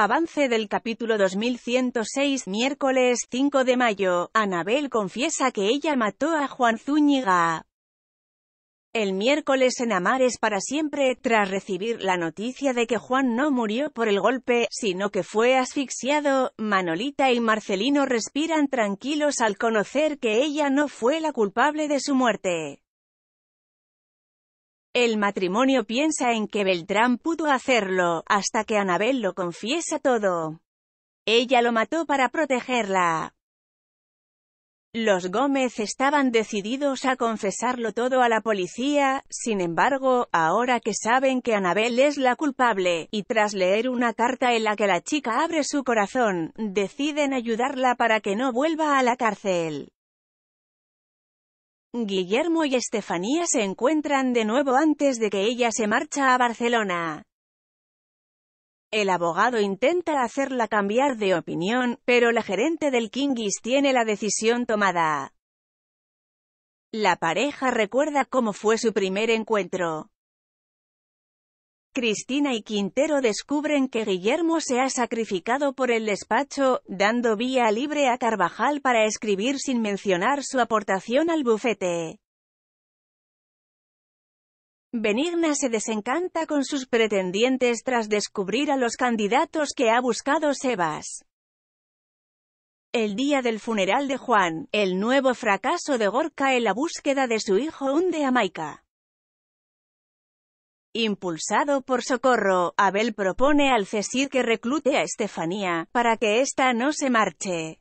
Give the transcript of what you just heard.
Avance del capítulo 2106, miércoles 5 de mayo, Anabel confiesa que ella mató a Juan Zúñiga. El miércoles en Amares para siempre, tras recibir la noticia de que Juan no murió por el golpe, sino que fue asfixiado, Manolita y Marcelino respiran tranquilos al conocer que ella no fue la culpable de su muerte. El matrimonio piensa en que Beltrán pudo hacerlo, hasta que Anabel lo confiesa todo. Ella lo mató para protegerla. Los Gómez estaban decididos a confesarlo todo a la policía, sin embargo, ahora que saben que Anabel es la culpable, y tras leer una carta en la que la chica abre su corazón, deciden ayudarla para que no vuelva a la cárcel. Guillermo y Estefanía se encuentran de nuevo antes de que ella se marcha a Barcelona. El abogado intenta hacerla cambiar de opinión, pero la gerente del Kingis tiene la decisión tomada. La pareja recuerda cómo fue su primer encuentro. Cristina y Quintero descubren que Guillermo se ha sacrificado por el despacho, dando vía libre a Carvajal para escribir sin mencionar su aportación al bufete. Benigna se desencanta con sus pretendientes tras descubrir a los candidatos que ha buscado Sebas. El día del funeral de Juan, el nuevo fracaso de Gorka en la búsqueda de su hijo hunde a Maika. Impulsado por Socorro, Abel propone al Cesir que reclute a Estefanía, para que ésta no se marche.